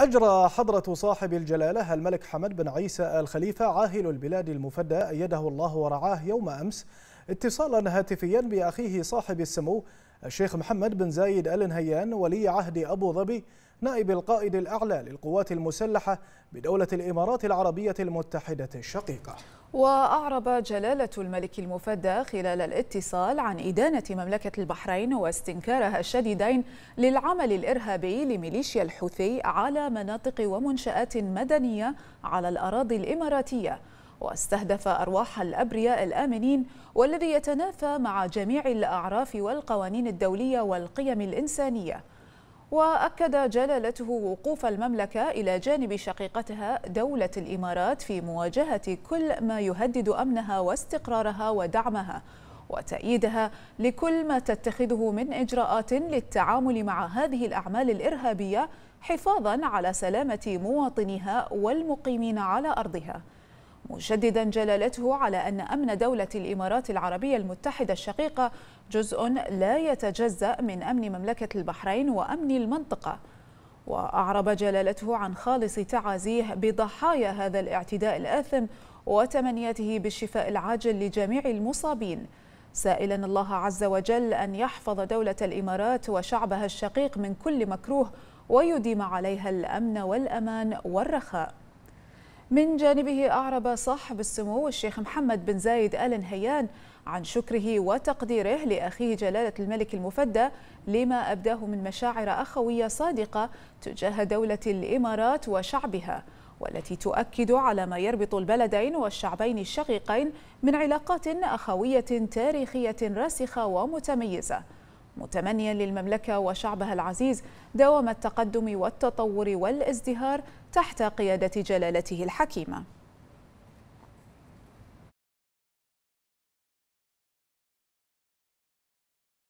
أجرى حضرة صاحب الجلالة الملك حمد بن عيسى الخليفة عاهل البلاد المفدى أيده الله ورعاه يوم أمس اتصالا هاتفيا باخيه صاحب السمو الشيخ محمد بن زايد ال نهيان ولي عهد ابو ظبي نائب القائد الاعلى للقوات المسلحه بدوله الامارات العربيه المتحده الشقيقه. واعرب جلاله الملك المفدى خلال الاتصال عن ادانه مملكه البحرين واستنكارها الشديدين للعمل الارهابي لميليشيا الحوثي على مناطق ومنشات مدنيه على الاراضي الاماراتيه. واستهدف أرواح الأبرياء الآمنين والذي يتنافى مع جميع الأعراف والقوانين الدولية والقيم الإنسانية وأكد جلالته وقوف المملكة إلى جانب شقيقتها دولة الإمارات في مواجهة كل ما يهدد أمنها واستقرارها ودعمها وتأييدها لكل ما تتخذه من إجراءات للتعامل مع هذه الأعمال الإرهابية حفاظا على سلامة مواطنيها والمقيمين على أرضها مشددا جلالته على أن أمن دولة الإمارات العربية المتحدة الشقيقة جزء لا يتجزأ من أمن مملكة البحرين وأمن المنطقة وأعرب جلالته عن خالص تعازيه بضحايا هذا الاعتداء الآثم وتمنياته بالشفاء العاجل لجميع المصابين سائلا الله عز وجل أن يحفظ دولة الإمارات وشعبها الشقيق من كل مكروه ويديم عليها الأمن والأمان والرخاء من جانبه أعرب صاحب السمو الشيخ محمد بن زايد آل نهيان عن شكره وتقديره لأخيه جلالة الملك المفدى لما أبداه من مشاعر أخوية صادقة تجاه دولة الإمارات وشعبها والتي تؤكد على ما يربط البلدين والشعبين الشقيقين من علاقات أخوية تاريخية راسخة ومتميزة متمنيا للمملكة وشعبها العزيز دوام التقدم والتطور والازدهار تحت قيادة جلالته الحكيمة